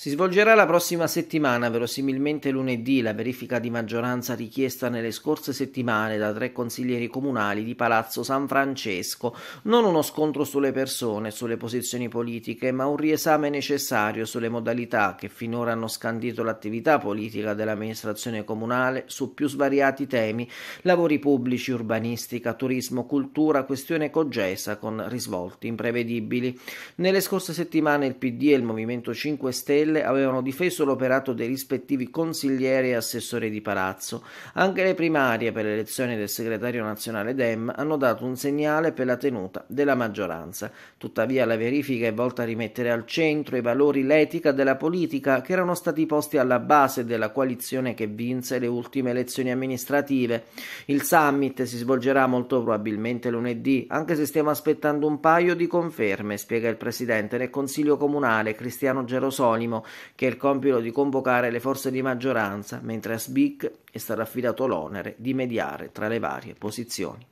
Si svolgerà la prossima settimana, verosimilmente lunedì, la verifica di maggioranza richiesta nelle scorse settimane da tre consiglieri comunali di Palazzo San Francesco. Non uno scontro sulle persone, sulle posizioni politiche, ma un riesame necessario sulle modalità che finora hanno scandito l'attività politica dell'amministrazione comunale su più svariati temi, lavori pubblici, urbanistica, turismo, cultura, questione cogesa con risvolti imprevedibili. Nelle scorse settimane il PD e il Movimento 5 Stelle Stelle avevano difeso l'operato dei rispettivi consiglieri e assessori di palazzo. Anche le primarie per l'elezione del segretario nazionale Dem hanno dato un segnale per la tenuta della maggioranza. Tuttavia la verifica è volta a rimettere al centro i valori l'etica della politica che erano stati posti alla base della coalizione che vinse le ultime elezioni amministrative. Il summit si svolgerà molto probabilmente lunedì, anche se stiamo aspettando un paio di conferme, spiega il presidente del Consiglio Comunale Cristiano Gerosolimo, che ha il compito di convocare le forze di maggioranza, mentre a SBIC è stato affidato l'onere di mediare tra le varie posizioni.